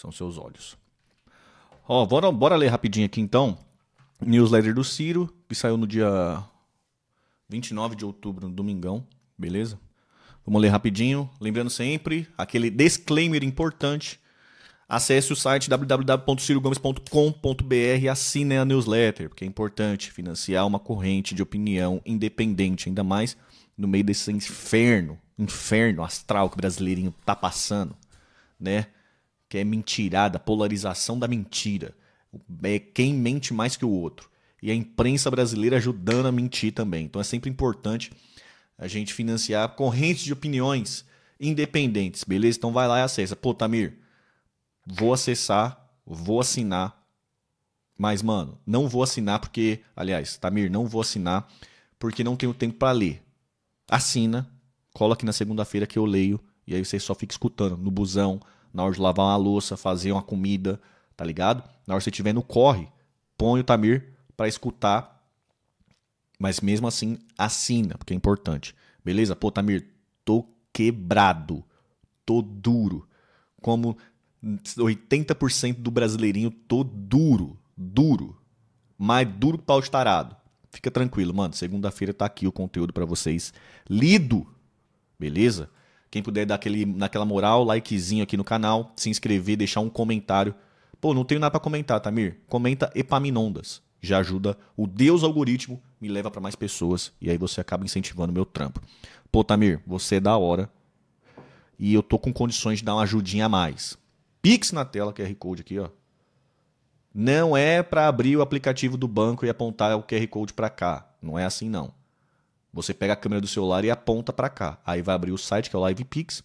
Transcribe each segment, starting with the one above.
São seus olhos. Ó, bora, bora ler rapidinho aqui então. Newsletter do Ciro, que saiu no dia 29 de outubro, no domingão, beleza? Vamos ler rapidinho. Lembrando sempre, aquele disclaimer importante. Acesse o site www.cirogomes.com.br e assine a newsletter, porque é importante financiar uma corrente de opinião independente, ainda mais no meio desse inferno, inferno astral que o brasileirinho tá passando, né? que é mentirada, polarização da mentira. É quem mente mais que o outro. E a imprensa brasileira ajudando a mentir também. Então é sempre importante a gente financiar correntes de opiniões independentes, beleza? Então vai lá e acessa. Pô, Tamir, vou acessar, vou assinar. Mas, mano, não vou assinar porque. Aliás, Tamir, não vou assinar porque não tenho tempo para ler. Assina, cola aqui na segunda-feira que eu leio e aí você só fica escutando no busão, na hora de lavar uma louça, fazer uma comida, tá ligado? Na hora que você estiver no corre, põe o Tamir para escutar. Mas mesmo assim, assina, porque é importante. Beleza? Pô, Tamir, tô quebrado. Tô duro. Como 80% do brasileirinho, tô duro. Duro. Mais duro que pau de tarado. Fica tranquilo, mano. Segunda-feira tá aqui o conteúdo para vocês lido. Beleza? Quem puder dar aquele, naquela moral, likezinho aqui no canal, se inscrever, deixar um comentário. Pô, não tenho nada para comentar, Tamir. Comenta Epaminondas. Já ajuda o Deus algoritmo, me leva para mais pessoas e aí você acaba incentivando o meu trampo. Pô, Tamir, você é da hora. E eu tô com condições de dar uma ajudinha a mais. Pix na tela, QR Code aqui, ó. Não é para abrir o aplicativo do banco e apontar o QR Code para cá. Não é assim não. Você pega a câmera do celular e aponta para cá. Aí vai abrir o site que é o LivePix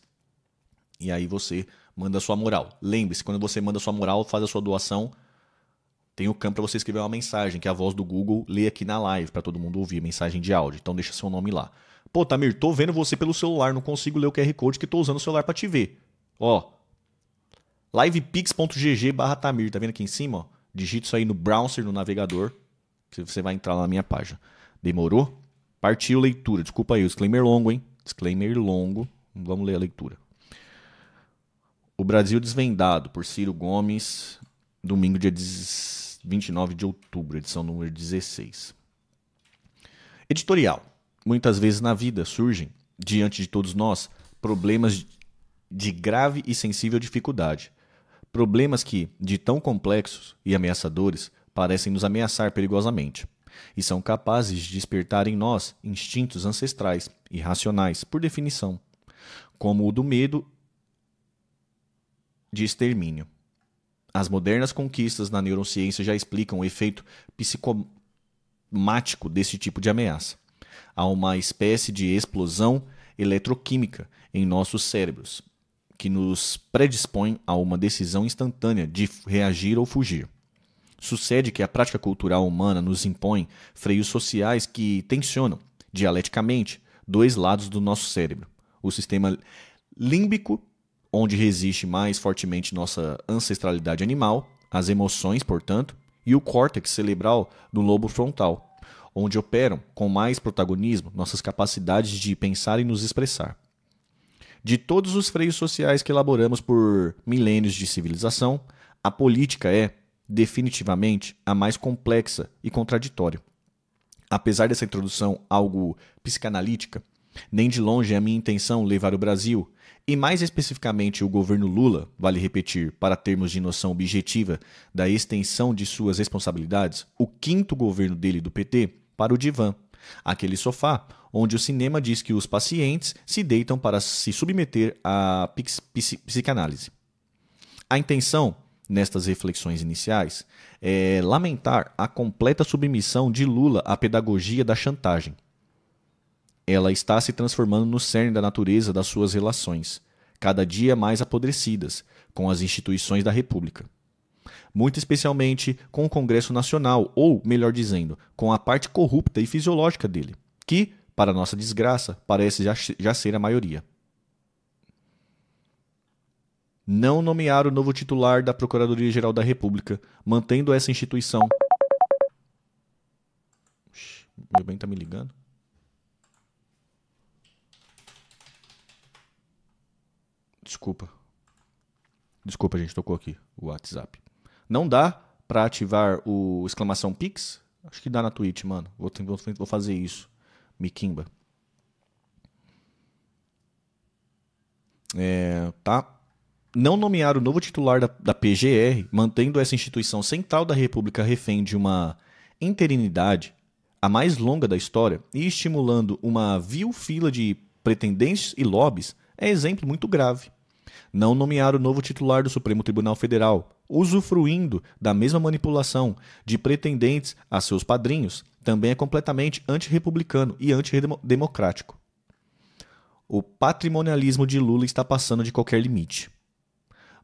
e aí você manda a sua moral. Lembre-se, quando você manda a sua moral, faz a sua doação, tem o campo para você escrever uma mensagem que é a voz do Google lê aqui na live para todo mundo ouvir, mensagem de áudio. Então deixa seu nome lá. Pô, Tamir, tô vendo você pelo celular, não consigo ler o QR Code que tô usando o celular para te ver. Ó, livepix.gg barra Tamir, tá vendo aqui em cima? Ó? Digita isso aí no browser, no navegador, que você vai entrar lá na minha página. Demorou? Partiu leitura. Desculpa aí, o disclaimer longo, hein? Disclaimer longo. Vamos ler a leitura. O Brasil Desvendado, por Ciro Gomes, domingo, dia 29 de outubro, edição número 16. Editorial. Muitas vezes na vida surgem, diante de todos nós, problemas de grave e sensível dificuldade. Problemas que, de tão complexos e ameaçadores, parecem nos ameaçar perigosamente e são capazes de despertar em nós instintos ancestrais, irracionais, por definição, como o do medo de extermínio. As modernas conquistas na neurociência já explicam o efeito psicomático desse tipo de ameaça. Há uma espécie de explosão eletroquímica em nossos cérebros, que nos predispõe a uma decisão instantânea de reagir ou fugir. Sucede que a prática cultural humana nos impõe freios sociais que tensionam, dialeticamente, dois lados do nosso cérebro: o sistema límbico, onde resiste mais fortemente nossa ancestralidade animal, as emoções, portanto, e o córtex cerebral do lobo frontal, onde operam com mais protagonismo nossas capacidades de pensar e nos expressar. De todos os freios sociais que elaboramos por milênios de civilização, a política é, definitivamente a mais complexa e contraditória. Apesar dessa introdução algo psicanalítica, nem de longe é a minha intenção levar o Brasil, e mais especificamente o governo Lula, vale repetir, para termos de noção objetiva da extensão de suas responsabilidades, o quinto governo dele do PT, para o divã, aquele sofá onde o cinema diz que os pacientes se deitam para se submeter à psicanálise. A intenção nestas reflexões iniciais é lamentar a completa submissão de Lula à pedagogia da chantagem. Ela está se transformando no cerne da natureza das suas relações, cada dia mais apodrecidas, com as instituições da República. Muito especialmente com o Congresso Nacional, ou, melhor dizendo, com a parte corrupta e fisiológica dele, que, para nossa desgraça, parece já ser a maioria não nomear o novo titular da Procuradoria-Geral da República, mantendo essa instituição. Oxi, meu bem tá me ligando. Desculpa. Desculpa, gente, tocou aqui o WhatsApp. Não dá para ativar o exclamação Pix? Acho que dá na Twitch, mano. Vou, vou fazer isso. Miquimba. É, tá não nomear o novo titular da, da PGR, mantendo essa instituição central da República refém de uma interinidade, a mais longa da história, e estimulando uma vil fila de pretendentes e lobbies, é exemplo muito grave. Não nomear o novo titular do Supremo Tribunal Federal, usufruindo da mesma manipulação de pretendentes a seus padrinhos, também é completamente antirrepublicano e antidemocrático. O patrimonialismo de Lula está passando de qualquer limite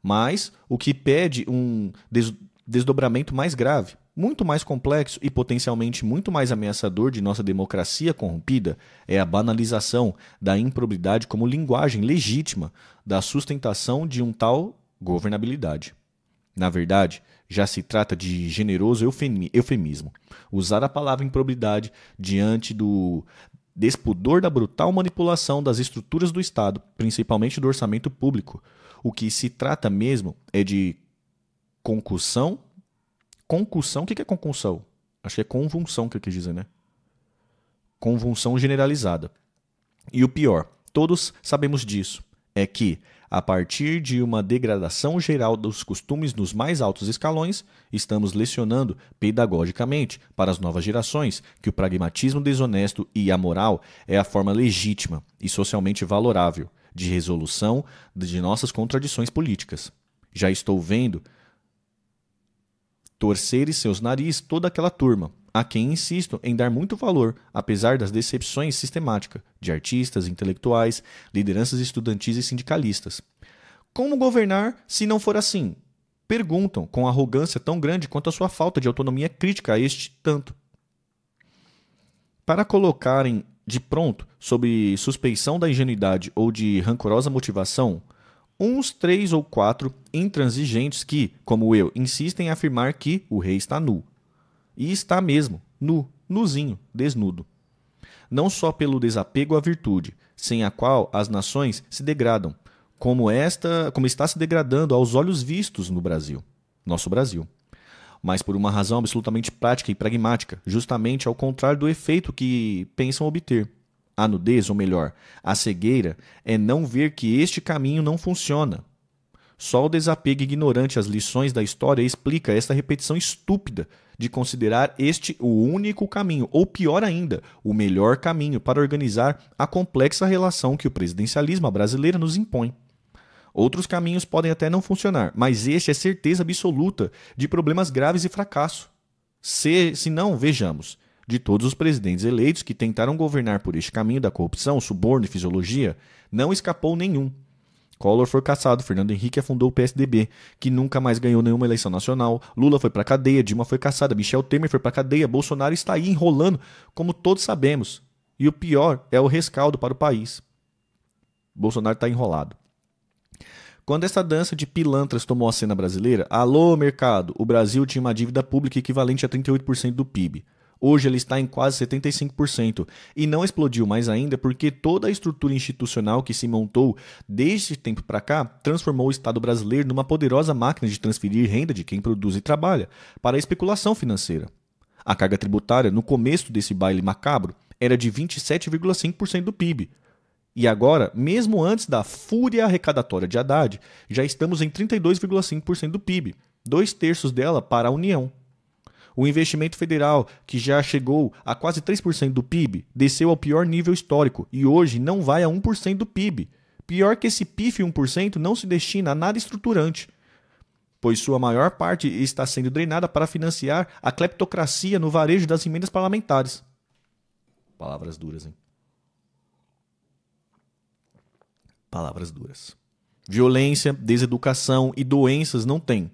mas o que pede um des desdobramento mais grave, muito mais complexo e potencialmente muito mais ameaçador de nossa democracia corrompida é a banalização da improbidade como linguagem legítima da sustentação de um tal governabilidade. Na verdade, já se trata de generoso eufemismo. Usar a palavra improbidade diante do despudor da brutal manipulação das estruturas do Estado, principalmente do orçamento público, o que se trata mesmo é de concussão. Concussão, o que é concussão? Acho que é convulsão que eu quis dizer, né? Convulsão generalizada. E o pior, todos sabemos disso, é que, a partir de uma degradação geral dos costumes nos mais altos escalões, estamos lecionando pedagogicamente para as novas gerações que o pragmatismo desonesto e amoral é a forma legítima e socialmente valorável de resolução de nossas contradições políticas. Já estou vendo em seus narizes toda aquela turma, a quem insisto em dar muito valor, apesar das decepções sistemáticas de artistas, intelectuais, lideranças estudantis e sindicalistas. Como governar se não for assim? Perguntam com arrogância tão grande quanto a sua falta de autonomia crítica a este tanto. Para colocarem de pronto, sob suspeição da ingenuidade ou de rancorosa motivação, uns três ou quatro intransigentes que, como eu, insistem em afirmar que o rei está nu. E está mesmo, nu, nuzinho, desnudo. Não só pelo desapego à virtude, sem a qual as nações se degradam, como esta, como está se degradando aos olhos vistos no Brasil, nosso Brasil mas por uma razão absolutamente prática e pragmática, justamente ao contrário do efeito que pensam obter. A nudez, ou melhor, a cegueira, é não ver que este caminho não funciona. Só o desapego ignorante às lições da história explica esta repetição estúpida de considerar este o único caminho, ou pior ainda, o melhor caminho para organizar a complexa relação que o presidencialismo brasileiro nos impõe. Outros caminhos podem até não funcionar, mas este é certeza absoluta de problemas graves e fracasso. Se, se não, vejamos, de todos os presidentes eleitos que tentaram governar por este caminho da corrupção, suborno e fisiologia, não escapou nenhum. Collor foi caçado, Fernando Henrique afundou o PSDB, que nunca mais ganhou nenhuma eleição nacional, Lula foi para cadeia, Dilma foi caçada, Michel Temer foi para cadeia, Bolsonaro está aí enrolando, como todos sabemos. E o pior é o rescaldo para o país. Bolsonaro está enrolado. Quando essa dança de pilantras tomou a cena brasileira, alô mercado, o Brasil tinha uma dívida pública equivalente a 38% do PIB. Hoje ele está em quase 75% e não explodiu mais ainda porque toda a estrutura institucional que se montou desde tempo para cá transformou o Estado brasileiro numa poderosa máquina de transferir renda de quem produz e trabalha para a especulação financeira. A carga tributária no começo desse baile macabro era de 27,5% do PIB, e agora, mesmo antes da fúria arrecadatória de Haddad, já estamos em 32,5% do PIB, dois terços dela para a União. O investimento federal, que já chegou a quase 3% do PIB, desceu ao pior nível histórico e hoje não vai a 1% do PIB. Pior que esse PIF 1% não se destina a nada estruturante, pois sua maior parte está sendo drenada para financiar a cleptocracia no varejo das emendas parlamentares. Palavras duras, hein? palavras duras. Violência, deseducação e doenças não têm,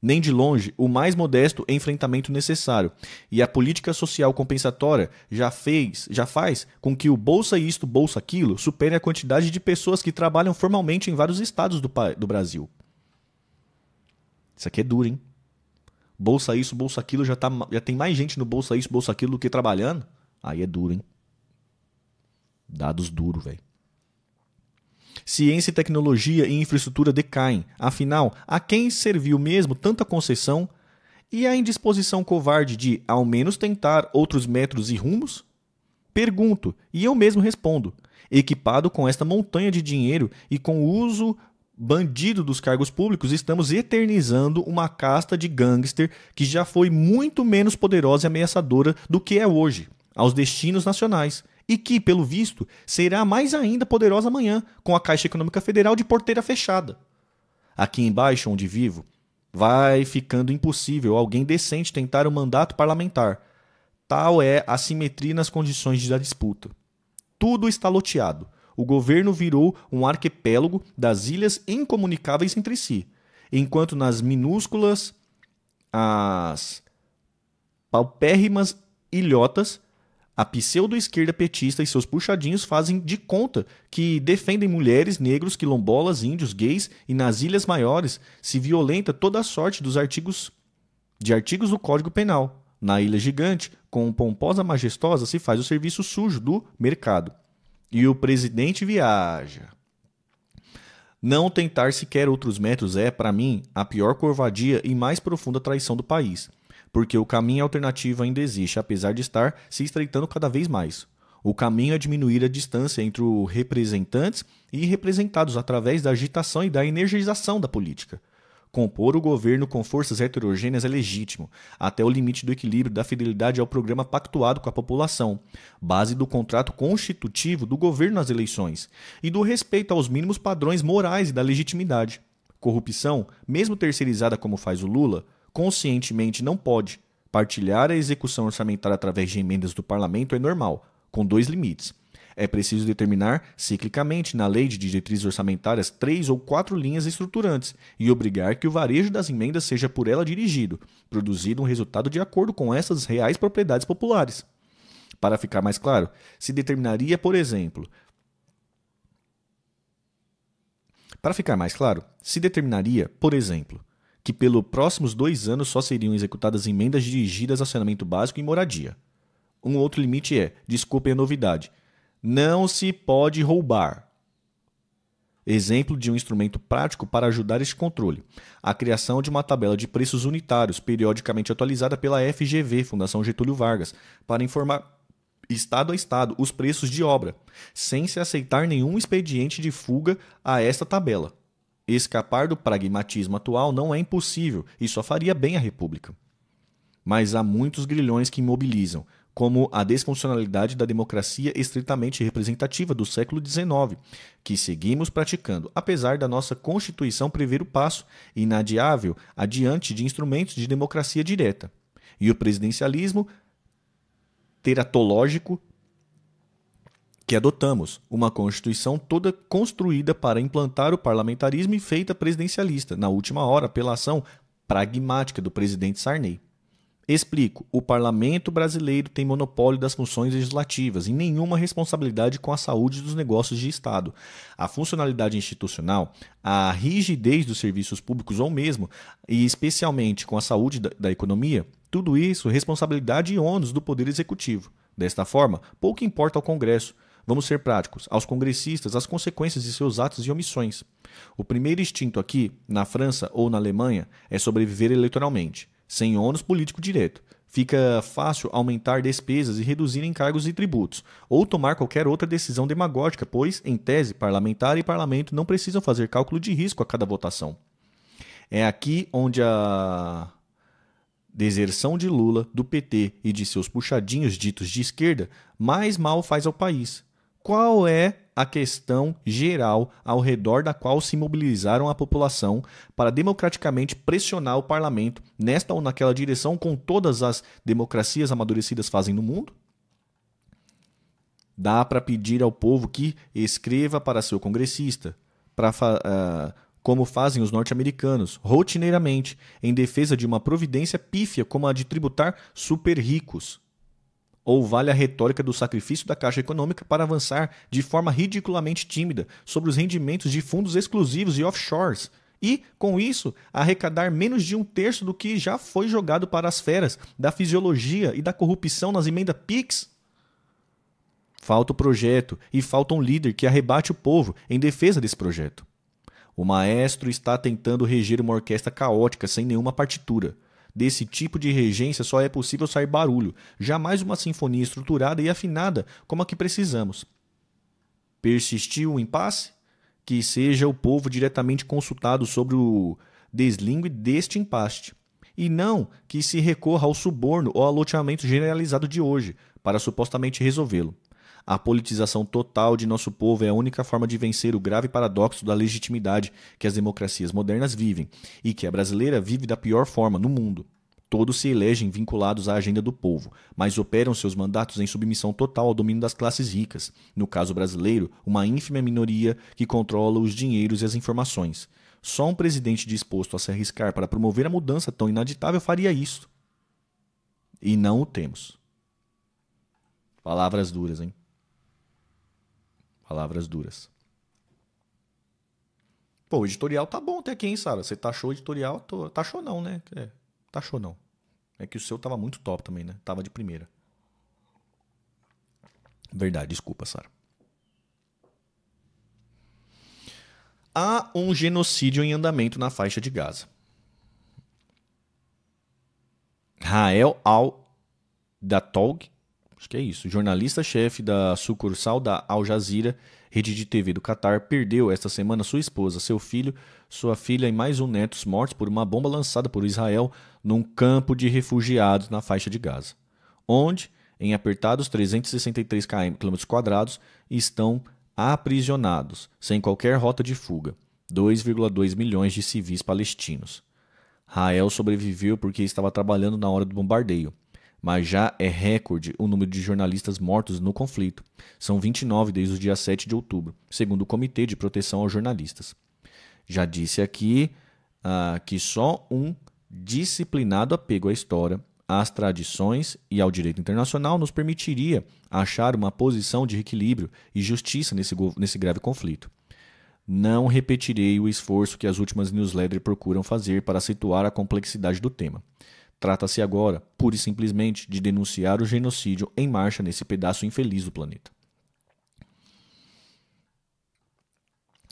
nem de longe, o mais modesto enfrentamento necessário, e a política social compensatória já fez, já faz com que o bolsa isto, bolsa aquilo supere a quantidade de pessoas que trabalham formalmente em vários estados do, do Brasil. Isso aqui é duro, hein? Bolsa isso, bolsa aquilo, já, tá, já tem mais gente no bolsa isso, bolsa aquilo do que trabalhando. Aí é duro, hein? Dados duro, velho. Ciência e tecnologia e infraestrutura decaem. Afinal, a quem serviu mesmo tanta concessão? E a indisposição covarde de, ao menos, tentar outros métodos e rumos? Pergunto, e eu mesmo respondo. Equipado com esta montanha de dinheiro e com o uso bandido dos cargos públicos, estamos eternizando uma casta de gangster que já foi muito menos poderosa e ameaçadora do que é hoje, aos destinos nacionais e que, pelo visto, será mais ainda poderosa amanhã, com a Caixa Econômica Federal de porteira fechada. Aqui embaixo, onde vivo, vai ficando impossível alguém decente tentar o um mandato parlamentar. Tal é a simetria nas condições da disputa. Tudo está loteado. O governo virou um arquipélago das ilhas incomunicáveis entre si, enquanto nas minúsculas, as paupérrimas ilhotas a pseudo-esquerda petista e seus puxadinhos fazem de conta que defendem mulheres, negros, quilombolas, índios, gays e nas ilhas maiores se violenta toda a sorte dos artigos de artigos do Código Penal. Na ilha gigante, com pomposa majestosa, se faz o serviço sujo do mercado. E o presidente viaja. Não tentar sequer outros métodos é, para mim, a pior corvadia e mais profunda traição do país porque o caminho alternativo ainda existe, apesar de estar se estreitando cada vez mais. O caminho é diminuir a distância entre os representantes e representados através da agitação e da energização da política. Compor o governo com forças heterogêneas é legítimo, até o limite do equilíbrio da fidelidade ao programa pactuado com a população, base do contrato constitutivo do governo nas eleições, e do respeito aos mínimos padrões morais e da legitimidade. Corrupção, mesmo terceirizada como faz o Lula, conscientemente não pode partilhar a execução orçamentária através de emendas do parlamento é normal, com dois limites. É preciso determinar ciclicamente na lei de diretrizes orçamentárias três ou quatro linhas estruturantes e obrigar que o varejo das emendas seja por ela dirigido, produzindo um resultado de acordo com essas reais propriedades populares. Para ficar mais claro, se determinaria, por exemplo, para ficar mais claro, se determinaria, por exemplo, que pelos próximos dois anos só seriam executadas emendas dirigidas a saneamento básico e moradia. Um outro limite é, desculpem a novidade, não se pode roubar. Exemplo de um instrumento prático para ajudar este controle: a criação de uma tabela de preços unitários, periodicamente atualizada pela FGV, Fundação Getúlio Vargas, para informar estado a estado os preços de obra, sem se aceitar nenhum expediente de fuga a esta tabela. Escapar do pragmatismo atual não é impossível e só faria bem à República. Mas há muitos grilhões que imobilizam, como a desfuncionalidade da democracia estritamente representativa do século XIX, que seguimos praticando, apesar da nossa Constituição prever o passo inadiável adiante de instrumentos de democracia direta, e o presidencialismo teratológico que adotamos uma Constituição toda construída para implantar o parlamentarismo e feita presidencialista, na última hora, pela ação pragmática do presidente Sarney. Explico: o parlamento brasileiro tem monopólio das funções legislativas e nenhuma responsabilidade com a saúde dos negócios de Estado. A funcionalidade institucional, a rigidez dos serviços públicos ou mesmo, e especialmente com a saúde da, da economia, tudo isso responsabilidade e ônus do Poder Executivo. Desta forma, pouco importa ao Congresso, Vamos ser práticos. Aos congressistas, as consequências de seus atos e omissões. O primeiro instinto aqui, na França ou na Alemanha, é sobreviver eleitoralmente, sem ônus político direto. Fica fácil aumentar despesas e reduzir encargos e tributos, ou tomar qualquer outra decisão demagógica, pois, em tese, parlamentar e parlamento não precisam fazer cálculo de risco a cada votação. É aqui onde a deserção de Lula, do PT e de seus puxadinhos ditos de esquerda mais mal faz ao país qual é a questão geral ao redor da qual se mobilizaram a população para democraticamente pressionar o parlamento nesta ou naquela direção, como todas as democracias amadurecidas fazem no mundo? Dá para pedir ao povo que escreva para seu congressista, para uh, ah, como fazem os norte-americanos, rotineiramente, em defesa de uma providência pífia como a de tributar super ricos ou vale a retórica do sacrifício da Caixa Econômica para avançar de forma ridiculamente tímida sobre os rendimentos de fundos exclusivos e offshores? E, com isso, arrecadar menos de um terço do que já foi jogado para as feras da fisiologia e da corrupção nas emendas PIX? Falta o projeto e falta um líder que arrebate o povo em defesa desse projeto. O maestro está tentando reger uma orquestra caótica sem nenhuma partitura Desse tipo de regência só é possível sair barulho, jamais uma sinfonia estruturada e afinada como a que precisamos. Persistiu o impasse? Que seja o povo diretamente consultado sobre o deslingue deste impasse e não que se recorra ao suborno ou ao loteamento generalizado de hoje para supostamente resolvê-lo. A politização total de nosso povo é a única forma de vencer o grave paradoxo da legitimidade que as democracias modernas vivem e que a brasileira vive da pior forma no mundo. Todos se elegem vinculados à agenda do povo, mas operam seus mandatos em submissão total ao domínio das classes ricas, no caso brasileiro, uma ínfima minoria que controla os dinheiros e as informações. Só um presidente disposto a se arriscar para promover a mudança tão inaditável faria isso. E não o temos. Palavras duras, hein? Palavras duras. Pô, o editorial tá bom até aqui, hein, Sara? Você taxou o editorial? Tô... Taxou não, né? É, taxou não. É que o seu tava muito top também, né? Tava de primeira. Verdade, desculpa, Sara. Há um genocídio em andamento na faixa de Gaza. Rael al-Datog acho que é isso, jornalista-chefe da sucursal da Al Jazeera, rede de TV do Catar, perdeu esta semana sua esposa, seu filho, sua filha e mais um neto mortos por uma bomba lançada por Israel num campo de refugiados na faixa de Gaza, onde, em apertados 363 km estão aprisionados, sem qualquer rota de fuga, 2,2 milhões de civis palestinos. Rael sobreviveu porque estava trabalhando na hora do bombardeio mas já é recorde o número de jornalistas mortos no conflito. São 29 desde o dia 7 de outubro, segundo o Comitê de Proteção aos Jornalistas. Já disse aqui ah, que só um disciplinado apego à história, às tradições e ao direito internacional nos permitiria achar uma posição de equilíbrio e justiça nesse, nesse grave conflito. Não repetirei o esforço que as últimas newsletters procuram fazer para situar a complexidade do tema. Trata-se agora, pura e simplesmente, de denunciar o genocídio em marcha nesse pedaço infeliz do planeta.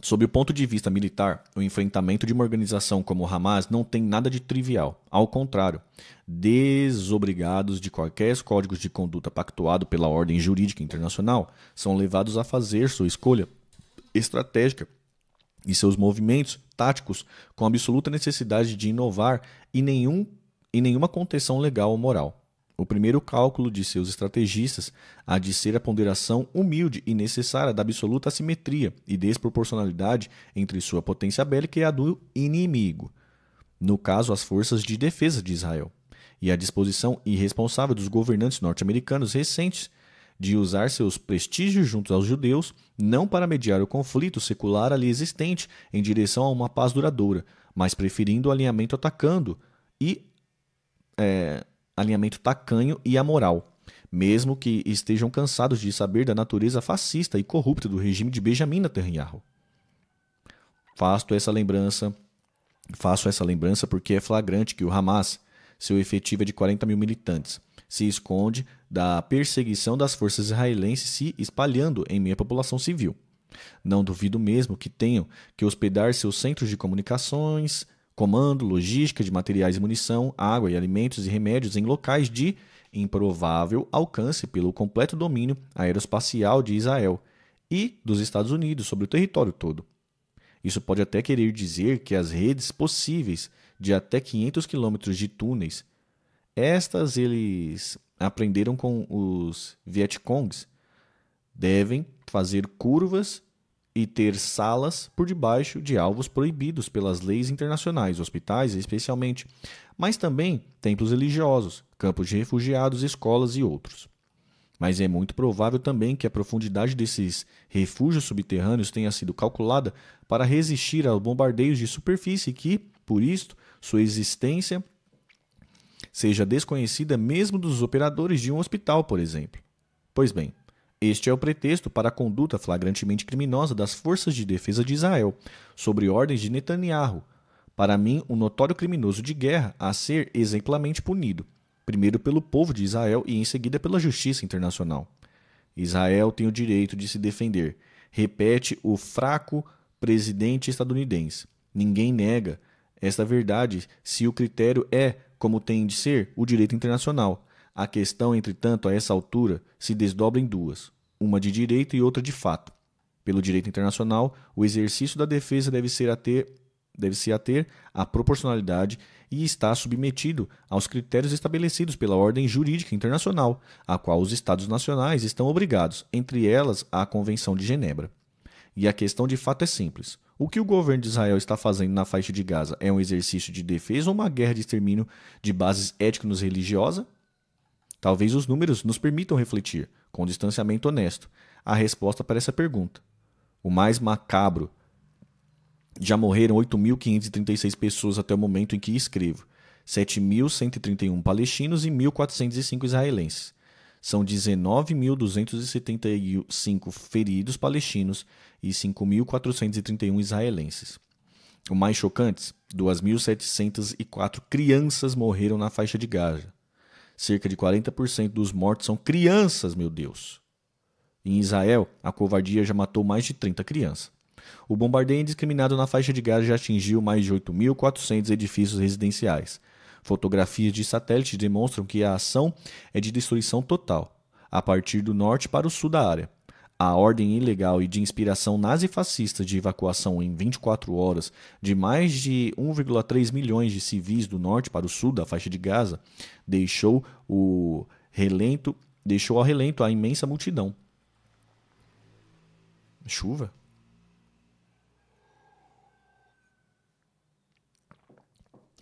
Sob o ponto de vista militar, o enfrentamento de uma organização como o Hamas não tem nada de trivial. Ao contrário, desobrigados de quaisquer códigos de conduta pactuado pela ordem jurídica internacional, são levados a fazer sua escolha estratégica e seus movimentos táticos com absoluta necessidade de inovar e nenhum e nenhuma contenção legal ou moral. O primeiro cálculo de seus estrategistas há de ser a ponderação humilde e necessária da absoluta assimetria e desproporcionalidade entre sua potência bélica e a do inimigo, no caso, as forças de defesa de Israel, e a disposição irresponsável dos governantes norte-americanos recentes de usar seus prestígios junto aos judeus não para mediar o conflito secular ali existente em direção a uma paz duradoura, mas preferindo o alinhamento atacando e é, alinhamento tacanho e amoral, mesmo que estejam cansados de saber da natureza fascista e corrupta do regime de Benjamin Netanyahu. Faço essa lembrança, faço essa lembrança porque é flagrante que o Hamas, seu efetivo é de 40 mil militantes, se esconde da perseguição das forças israelenses se espalhando em meio à população civil. Não duvido mesmo que tenham que hospedar seus centros de comunicações, comando, logística de materiais e munição, água e alimentos e remédios em locais de improvável alcance pelo completo domínio aeroespacial de Israel e dos Estados Unidos sobre o território todo. Isso pode até querer dizer que as redes possíveis de até 500 quilômetros de túneis, estas eles aprenderam com os Vietcongs, devem fazer curvas e ter salas por debaixo de alvos proibidos pelas leis internacionais, hospitais especialmente, mas também templos religiosos, campos de refugiados, escolas e outros. Mas é muito provável também que a profundidade desses refúgios subterrâneos tenha sido calculada para resistir aos bombardeios de superfície que, por isto, sua existência seja desconhecida mesmo dos operadores de um hospital, por exemplo. Pois bem, este é o pretexto para a conduta flagrantemente criminosa das forças de defesa de Israel, sobre ordens de Netanyahu. Para mim, um notório criminoso de guerra a ser exemplamente punido, primeiro pelo povo de Israel e em seguida pela justiça internacional. Israel tem o direito de se defender, repete o fraco presidente estadunidense. Ninguém nega esta verdade se o critério é, como tem de ser, o direito internacional. A questão, entretanto, a essa altura se desdobra em duas uma de direito e outra de fato. Pelo direito internacional, o exercício da defesa deve ser a ter deve-se ater à proporcionalidade e está submetido aos critérios estabelecidos pela ordem jurídica internacional, a qual os Estados nacionais estão obrigados, entre elas a Convenção de Genebra. E a questão de fato é simples. O que o governo de Israel está fazendo na faixa de Gaza é um exercício de defesa ou uma guerra de extermínio de bases étnicas religiosa? Talvez os números nos permitam refletir com distanciamento honesto, a resposta para essa pergunta. O mais macabro. Já morreram 8.536 pessoas até o momento em que escrevo, 7.131 palestinos e 1.405 israelenses. São 19.275 feridos palestinos e 5.431 israelenses. O mais chocante: 2.704 crianças morreram na faixa de Gaza. Cerca de 40% dos mortos são crianças, meu Deus. Em Israel, a covardia já matou mais de 30 crianças. O bombardeio indiscriminado na faixa de Gaza já atingiu mais de 8.400 edifícios residenciais. Fotografias de satélite demonstram que a ação é de destruição total, a partir do norte para o sul da área a ordem ilegal e de inspiração nazifascista de evacuação em 24 horas de mais de 1,3 milhões de civis do norte para o sul da faixa de Gaza deixou o relento, deixou ao relento a imensa multidão. Chuva?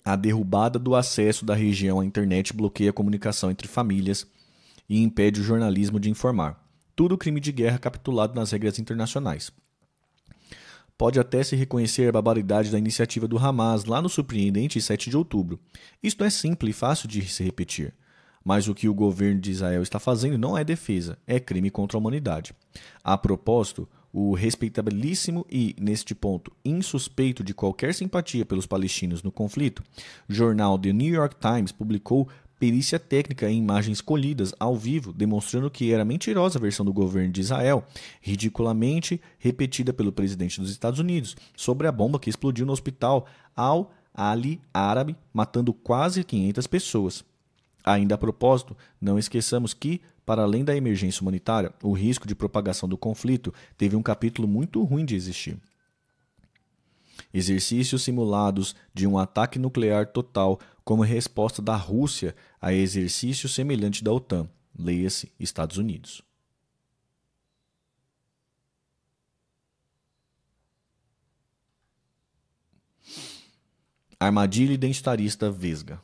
A derrubada do acesso da região à internet bloqueia a comunicação entre famílias e impede o jornalismo de informar tudo crime de guerra capitulado nas regras internacionais. Pode até se reconhecer a barbaridade da iniciativa do Hamas lá no surpreendente 7 de outubro. Isto é simples e fácil de se repetir. Mas o que o governo de Israel está fazendo não é defesa, é crime contra a humanidade. A propósito, o respeitabilíssimo e, neste ponto, insuspeito de qualquer simpatia pelos palestinos no conflito, jornal The New York Times publicou perícia técnica em imagens colhidas ao vivo, demonstrando que era mentirosa a versão do governo de Israel, ridiculamente repetida pelo presidente dos Estados Unidos, sobre a bomba que explodiu no hospital Al-Ali Árabe, matando quase 500 pessoas. Ainda a propósito, não esqueçamos que, para além da emergência humanitária, o risco de propagação do conflito teve um capítulo muito ruim de existir. Exercícios simulados de um ataque nuclear total como resposta da Rússia a exercício semelhante da OTAN, leia-se Estados Unidos. Armadilha identitarista vesga.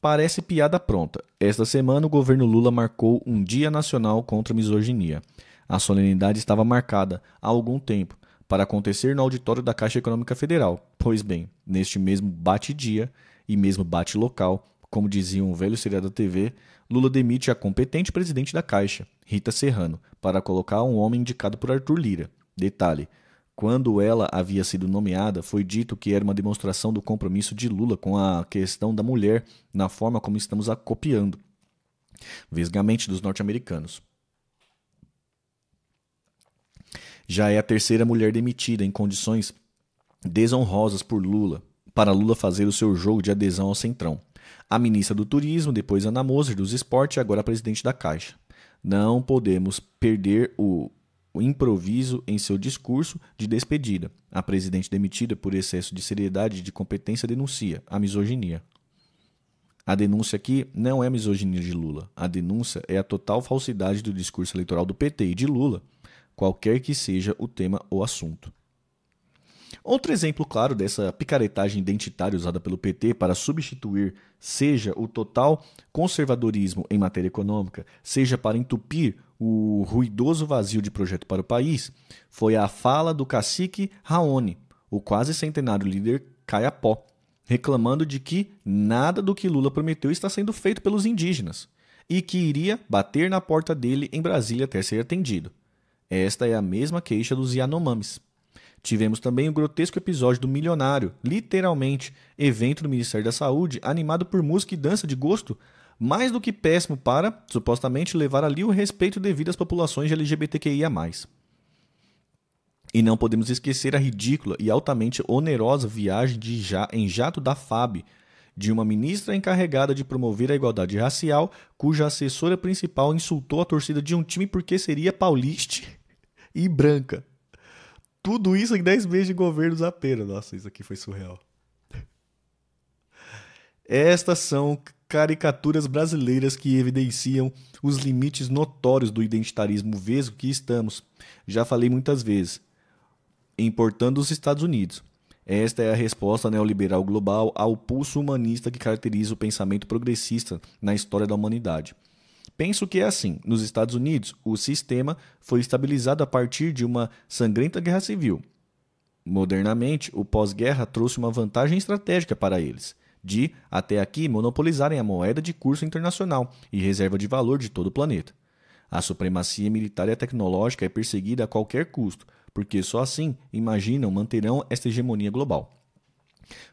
Parece piada pronta. Esta semana o governo Lula marcou um Dia Nacional contra a Misoginia. A solenidade estava marcada há algum tempo para acontecer no auditório da Caixa Econômica Federal. Pois bem, neste mesmo bate-dia, e mesmo bate local, como dizia um velho seriado da TV, Lula demite a competente presidente da Caixa, Rita Serrano, para colocar um homem indicado por Arthur Lira. Detalhe: quando ela havia sido nomeada, foi dito que era uma demonstração do compromisso de Lula com a questão da mulher, na forma como estamos a copiando, vesgamente dos norte-americanos. Já é a terceira mulher demitida em condições desonrosas por Lula, para Lula fazer o seu jogo de adesão ao Centrão. A ministra do Turismo, depois Ana Moser, dos Esportes e agora a presidente da Caixa. Não podemos perder o, o improviso em seu discurso de despedida. A presidente demitida por excesso de seriedade e de competência denuncia a misoginia. A denúncia aqui não é a misoginia de Lula. A denúncia é a total falsidade do discurso eleitoral do PT e de Lula, qualquer que seja o tema ou assunto. Outro exemplo claro dessa picaretagem identitária usada pelo PT para substituir, seja o total conservadorismo em matéria econômica, seja para entupir o ruidoso vazio de projeto para o país, foi a fala do cacique Raoni, o quase centenário líder Caiapó, reclamando de que nada do que Lula prometeu está sendo feito pelos indígenas e que iria bater na porta dele em Brasília até ser atendido. Esta é a mesma queixa dos Yanomamis. Tivemos também o grotesco episódio do Milionário, literalmente, evento do Ministério da Saúde, animado por música e dança de gosto, mais do que péssimo para, supostamente, levar ali o respeito devido às populações LGBTQIA. E não podemos esquecer a ridícula e altamente onerosa viagem de em jato da FAB, de uma ministra encarregada de promover a igualdade racial, cuja assessora principal insultou a torcida de um time porque seria pauliste e branca. Tudo isso em 10 meses de governos apenas. Nossa, isso aqui foi surreal. Estas são caricaturas brasileiras que evidenciam os limites notórios do identitarismo vesgo que estamos. Já falei muitas vezes. Importando os Estados Unidos. Esta é a resposta neoliberal global ao pulso humanista que caracteriza o pensamento progressista na história da humanidade. Penso que é assim. Nos Estados Unidos, o sistema foi estabilizado a partir de uma sangrenta guerra civil. Modernamente, o pós-guerra trouxe uma vantagem estratégica para eles, de, até aqui, monopolizarem a moeda de curso internacional e reserva de valor de todo o planeta. A supremacia militar e tecnológica é perseguida a qualquer custo, porque só assim, imaginam, manterão esta hegemonia global.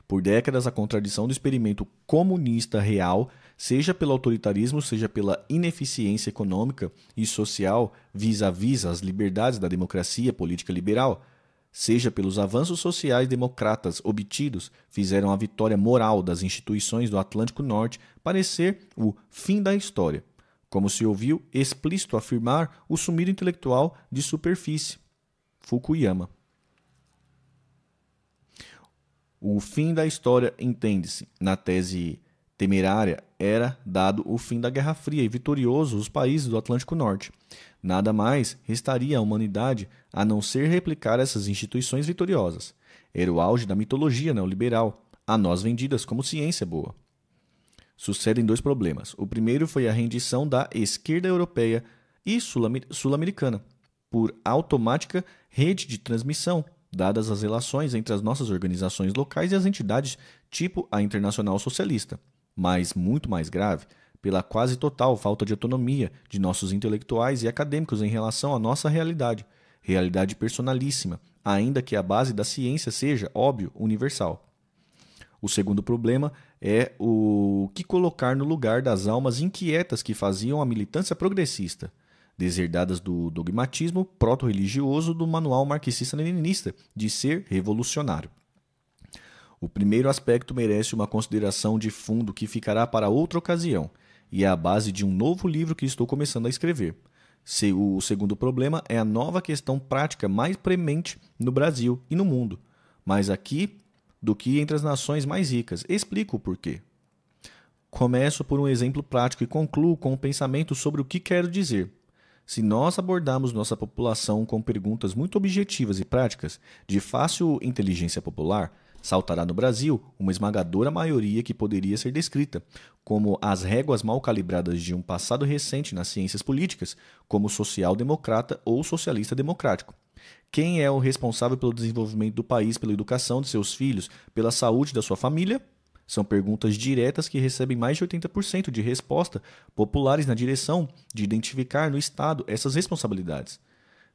Por décadas, a contradição do experimento comunista real seja pelo autoritarismo, seja pela ineficiência econômica e social vis-à-vis -vis as liberdades da democracia política liberal, seja pelos avanços sociais democratas obtidos, fizeram a vitória moral das instituições do Atlântico Norte parecer o fim da história, como se ouviu explícito afirmar o sumido intelectual de superfície, Fukuyama. O fim da história entende-se, na tese temerária, era dado o fim da Guerra Fria e vitorioso os países do Atlântico Norte. Nada mais restaria à humanidade a não ser replicar essas instituições vitoriosas. Era o auge da mitologia neoliberal, a nós vendidas como ciência boa. Sucedem dois problemas. O primeiro foi a rendição da esquerda europeia e sul-americana por automática rede de transmissão, dadas as relações entre as nossas organizações locais e as entidades tipo a Internacional Socialista mas muito mais grave, pela quase total falta de autonomia de nossos intelectuais e acadêmicos em relação à nossa realidade, realidade personalíssima, ainda que a base da ciência seja, óbvio, universal. O segundo problema é o que colocar no lugar das almas inquietas que faziam a militância progressista, deserdadas do dogmatismo proto-religioso do manual marxista-leninista de ser revolucionário. O primeiro aspecto merece uma consideração de fundo que ficará para outra ocasião, e é a base de um novo livro que estou começando a escrever. O segundo problema é a nova questão prática mais premente no Brasil e no mundo, mas aqui do que entre as nações mais ricas. Explico o porquê. Começo por um exemplo prático e concluo com um pensamento sobre o que quero dizer. Se nós abordarmos nossa população com perguntas muito objetivas e práticas, de fácil inteligência popular, Saltará no Brasil uma esmagadora maioria que poderia ser descrita como as réguas mal calibradas de um passado recente nas ciências políticas, como social-democrata ou socialista democrático. Quem é o responsável pelo desenvolvimento do país, pela educação de seus filhos, pela saúde da sua família? São perguntas diretas que recebem mais de 80% de resposta populares na direção de identificar no Estado essas responsabilidades.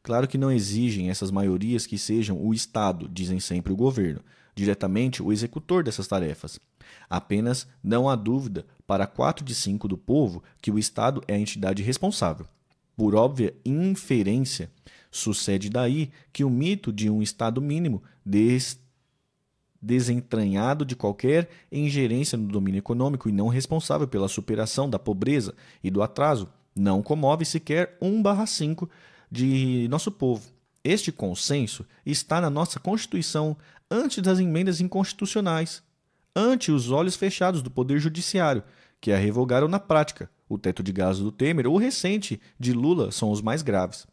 Claro que não exigem essas maiorias que sejam o Estado, dizem sempre o governo, diretamente o executor dessas tarefas. Apenas não há dúvida para 4 de 5 do povo que o Estado é a entidade responsável. Por óbvia inferência, sucede daí que o mito de um Estado mínimo des desentranhado de qualquer ingerência no domínio econômico e não responsável pela superação da pobreza e do atraso, não comove sequer 1/5 de nosso povo. Este consenso está na nossa Constituição antes das emendas inconstitucionais, ante os olhos fechados do Poder Judiciário, que a revogaram na prática. O teto de gás do Temer ou o recente de Lula são os mais graves.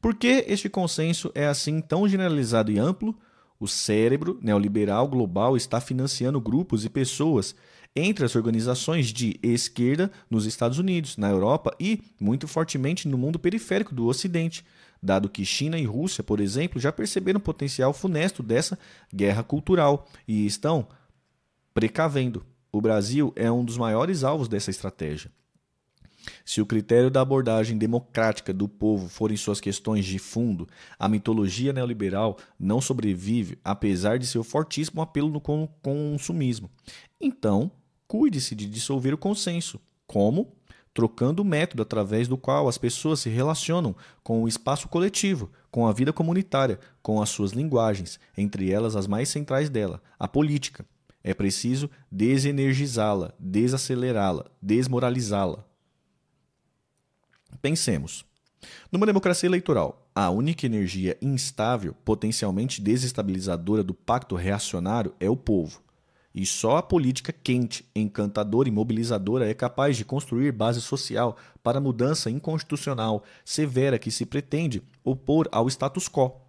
Por que este consenso é assim tão generalizado e amplo? O cérebro neoliberal global está financiando grupos e pessoas entre as organizações de esquerda nos Estados Unidos, na Europa e, muito fortemente, no mundo periférico do Ocidente, dado que China e Rússia, por exemplo, já perceberam o potencial funesto dessa guerra cultural e estão precavendo. O Brasil é um dos maiores alvos dessa estratégia. Se o critério da abordagem democrática do povo forem suas questões de fundo, a mitologia neoliberal não sobrevive, apesar de seu fortíssimo apelo no consumismo. Então, cuide-se de dissolver o consenso. Como? trocando o método através do qual as pessoas se relacionam com o espaço coletivo, com a vida comunitária, com as suas linguagens, entre elas as mais centrais dela, a política. É preciso desenergizá-la, desacelerá-la, desmoralizá-la. Pensemos. Numa democracia eleitoral, a única energia instável, potencialmente desestabilizadora do pacto reacionário é o povo. E só a política quente, encantadora e mobilizadora é capaz de construir base social para a mudança inconstitucional severa que se pretende opor ao status quo.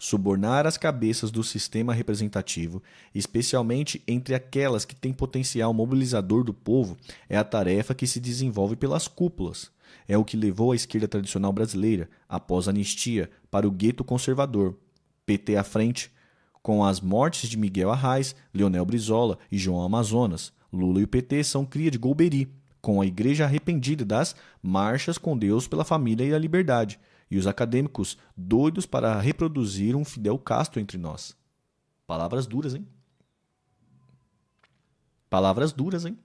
Subornar as cabeças do sistema representativo, especialmente entre aquelas que têm potencial mobilizador do povo, é a tarefa que se desenvolve pelas cúpulas. É o que levou a esquerda tradicional brasileira, após a anistia, para o gueto conservador. PT à frente, com as mortes de Miguel Arraes, Leonel Brizola e João Amazonas. Lula e o PT são cria de Golbery, com a igreja arrependida das marchas com Deus pela família e a liberdade, e os acadêmicos doidos para reproduzir um Fidel Castro entre nós. Palavras duras, hein? Palavras duras, hein?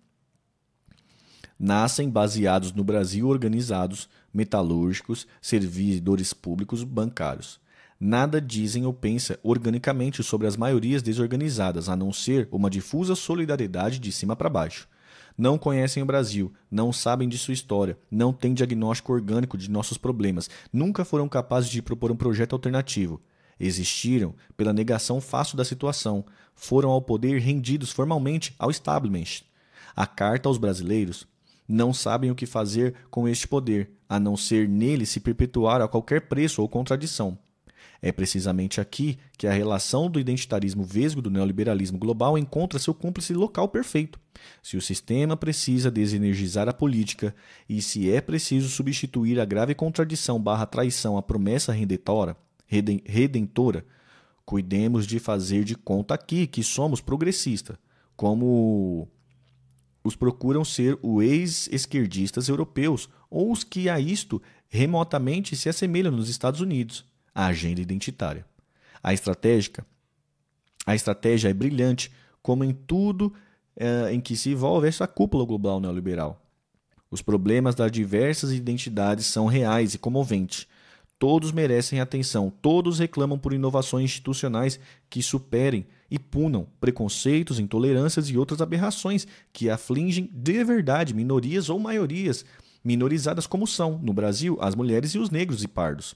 Nascem baseados no Brasil organizados, metalúrgicos, servidores públicos, bancários nada dizem ou pensa organicamente sobre as maiorias desorganizadas, a não ser uma difusa solidariedade de cima para baixo. Não conhecem o Brasil, não sabem de sua história, não têm diagnóstico orgânico de nossos problemas, nunca foram capazes de propor um projeto alternativo. Existiram pela negação fácil da situação, foram ao poder rendidos formalmente ao establishment. A carta aos brasileiros não sabem o que fazer com este poder, a não ser nele se perpetuar a qualquer preço ou contradição. É precisamente aqui que a relação do identitarismo vesgo do neoliberalismo global encontra seu cúmplice local perfeito. Se o sistema precisa desenergizar a política e se é preciso substituir a grave contradição barra traição à promessa redentora, redentora cuidemos de fazer de conta aqui que somos progressistas, como os procuram ser o ex-esquerdistas europeus ou os que a isto remotamente se assemelham nos Estados Unidos a agenda identitária. A estratégica, a estratégia é brilhante, como em tudo é, em que se envolve essa cúpula global neoliberal. Os problemas das diversas identidades são reais e comoventes. Todos merecem atenção, todos reclamam por inovações institucionais que superem e punam preconceitos, intolerâncias e outras aberrações que afligem de verdade minorias ou maiorias, minorizadas como são, no Brasil, as mulheres e os negros e pardos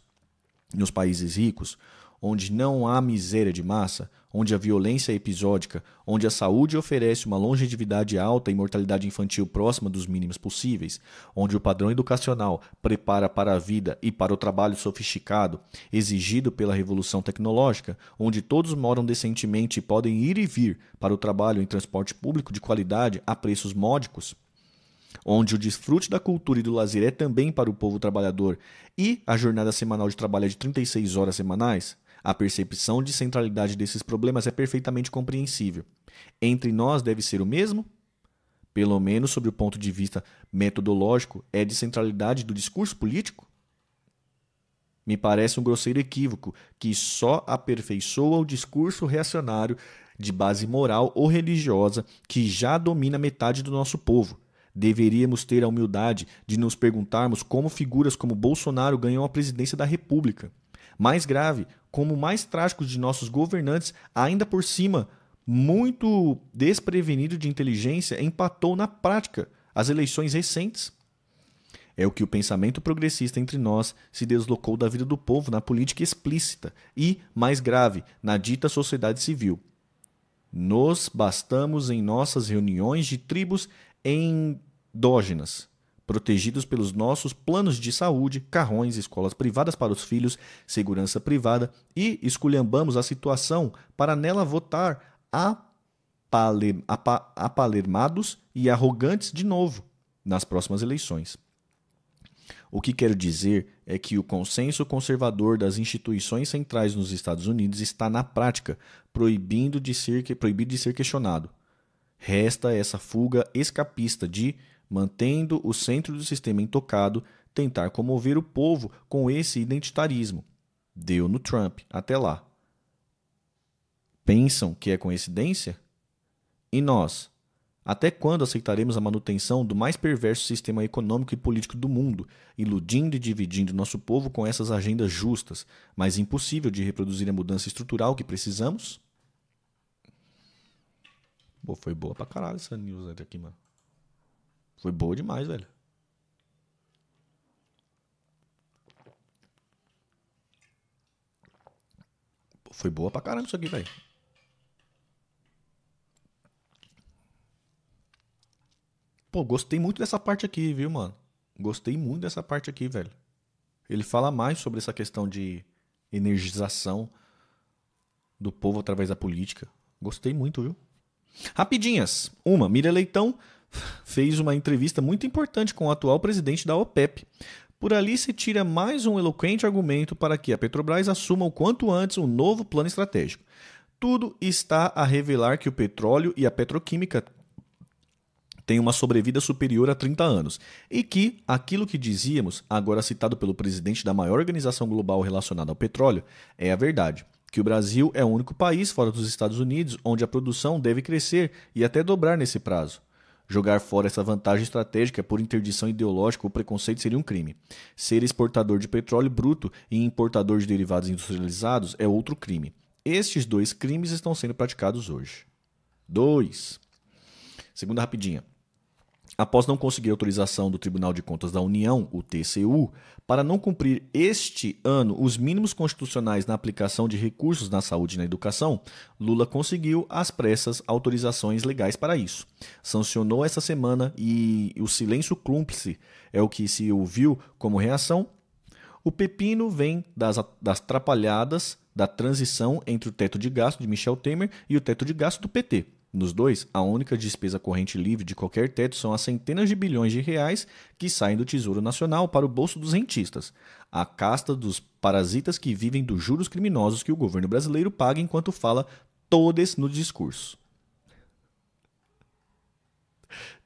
nos países ricos, onde não há miséria de massa, onde a violência é episódica, onde a saúde oferece uma longevidade alta e mortalidade infantil próxima dos mínimos possíveis, onde o padrão educacional prepara para a vida e para o trabalho sofisticado exigido pela revolução tecnológica, onde todos moram decentemente e podem ir e vir para o trabalho em transporte público de qualidade a preços módicos onde o desfrute da cultura e do lazer é também para o povo trabalhador e a jornada semanal de trabalho é de 36 horas semanais, a percepção de centralidade desses problemas é perfeitamente compreensível. Entre nós deve ser o mesmo? Pelo menos sob o ponto de vista metodológico, é de centralidade do discurso político? Me parece um grosseiro equívoco que só aperfeiçoa o discurso reacionário de base moral ou religiosa que já domina metade do nosso povo Deveríamos ter a humildade de nos perguntarmos como figuras como Bolsonaro ganham a presidência da República. Mais grave, como mais trágicos de nossos governantes, ainda por cima, muito desprevenido de inteligência, empatou na prática as eleições recentes. É o que o pensamento progressista entre nós se deslocou da vida do povo na política explícita e, mais grave, na dita sociedade civil. Nos bastamos em nossas reuniões de tribos em endógenas, protegidos pelos nossos planos de saúde, carrões, escolas privadas para os filhos, segurança privada e esculhambamos a situação para nela votar apalermados e arrogantes de novo nas próximas eleições. O que quero dizer é que o consenso conservador das instituições centrais nos Estados Unidos está na prática proibindo de ser, proibido de ser questionado. Resta essa fuga escapista de mantendo o centro do sistema intocado, tentar comover o povo com esse identitarismo. Deu no Trump, até lá. Pensam que é coincidência? E nós? Até quando aceitaremos a manutenção do mais perverso sistema econômico e político do mundo, iludindo e dividindo nosso povo com essas agendas justas, mas impossível de reproduzir a mudança estrutural que precisamos? Pô, foi boa pra caralho essa news aqui, mano. Foi boa demais, velho. Foi boa pra caramba isso aqui, velho. Pô, gostei muito dessa parte aqui, viu, mano? Gostei muito dessa parte aqui, velho. Ele fala mais sobre essa questão de energização do povo através da política. Gostei muito, viu? Rapidinhas. Uma, Mira Leitão fez uma entrevista muito importante com o atual presidente da OPEP. Por ali se tira mais um eloquente argumento para que a Petrobras assuma o quanto antes um novo plano estratégico. Tudo está a revelar que o petróleo e a petroquímica têm uma sobrevida superior a 30 anos e que aquilo que dizíamos, agora citado pelo presidente da maior organização global relacionada ao petróleo, é a verdade que o Brasil é o único país fora dos Estados Unidos onde a produção deve crescer e até dobrar nesse prazo. Jogar fora essa vantagem estratégica por interdição ideológica ou preconceito seria um crime. Ser exportador de petróleo bruto e importador de derivados industrializados é outro crime. Estes dois crimes estão sendo praticados hoje. 2. Segunda rapidinha após não conseguir autorização do Tribunal de Contas da União, o TCU, para não cumprir este ano os mínimos constitucionais na aplicação de recursos na saúde e na educação, Lula conseguiu às pressas autorizações legais para isso. Sancionou essa semana e o silêncio cúmplice é o que se ouviu como reação. O pepino vem das, das trapalhadas da transição entre o teto de gasto de Michel Temer e o teto de gasto do PT. Nos dois, a única despesa corrente livre de qualquer teto são as centenas de bilhões de reais que saem do Tesouro Nacional para o bolso dos rentistas, a casta dos parasitas que vivem dos juros criminosos que o governo brasileiro paga enquanto fala todes no discurso.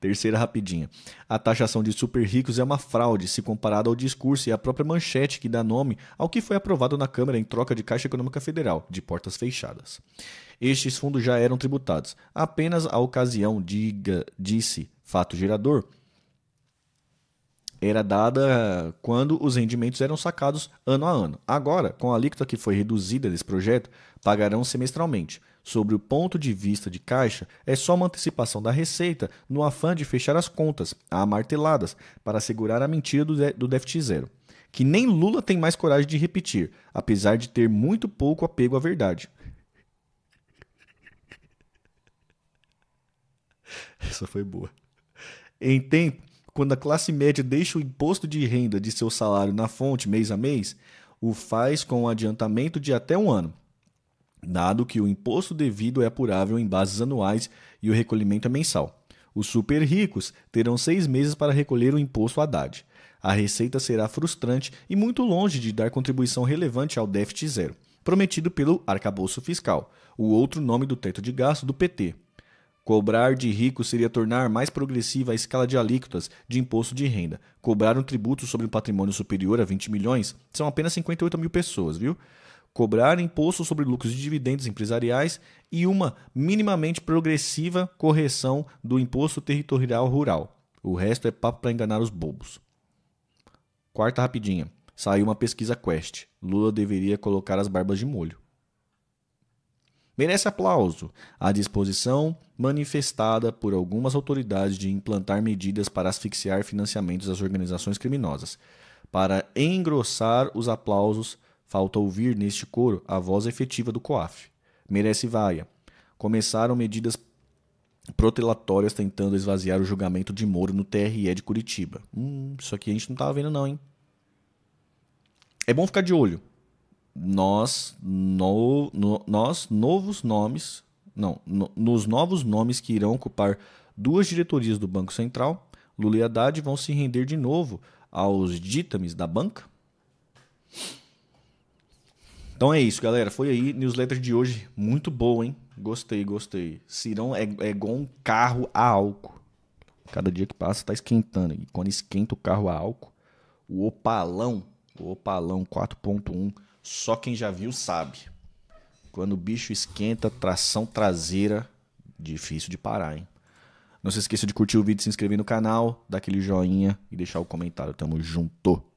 Terceira rapidinha. A taxação de super ricos é uma fraude se comparada ao discurso e à própria manchete que dá nome ao que foi aprovado na Câmara em troca de Caixa Econômica Federal, de portas fechadas estes fundos já eram tributados. Apenas a ocasião, diga, disse fato gerador, era dada quando os rendimentos eram sacados ano a ano. Agora, com a alíquota que foi reduzida desse projeto, pagarão semestralmente. Sobre o ponto de vista de caixa, é só uma antecipação da receita no afã de fechar as contas, amarteladas, para segurar a mentira do déficit zero. Que nem Lula tem mais coragem de repetir, apesar de ter muito pouco apego à verdade. Essa foi boa. Em tempo, quando a classe média deixa o imposto de renda de seu salário na fonte mês a mês, o faz com um adiantamento de até um ano, dado que o imposto devido é apurável em bases anuais e o recolhimento é mensal. Os super ricos terão seis meses para recolher o imposto Haddad. A receita será frustrante e muito longe de dar contribuição relevante ao déficit zero, prometido pelo arcabouço fiscal, o outro nome do teto de gasto do PT. Cobrar de rico seria tornar mais progressiva a escala de alíquotas de imposto de renda. Cobrar um tributo sobre um patrimônio superior a 20 milhões são apenas 58 mil pessoas, viu? Cobrar imposto sobre lucros de dividendos empresariais e uma minimamente progressiva correção do imposto territorial rural. O resto é papo para enganar os bobos. Quarta rapidinha. Saiu uma pesquisa Quest. Lula deveria colocar as barbas de molho merece aplauso a disposição manifestada por algumas autoridades de implantar medidas para asfixiar financiamentos das organizações criminosas. Para engrossar os aplausos, falta ouvir neste coro a voz efetiva do COAF. Merece vaia. Começaram medidas protelatórias tentando esvaziar o julgamento de Moro no TRE de Curitiba. Hum, isso aqui a gente não estava vendo não, hein? É bom ficar de olho nós, no, no, nós novos nomes, não, no, nos novos nomes que irão ocupar duas diretorias do Banco Central, Lula e Haddad vão se render de novo aos ditames da banca? Então é isso, galera. Foi aí newsletter de hoje. Muito boa, hein? Gostei, gostei. Cirão é, é igual um carro a álcool. Cada dia que passa tá esquentando. E quando esquenta o carro a álcool, o opalão, o opalão 4.1 só quem já viu sabe. Quando o bicho esquenta, tração traseira, difícil de parar, hein? Não se esqueça de curtir o vídeo, se inscrever no canal, dar aquele joinha e deixar o comentário. Tamo junto!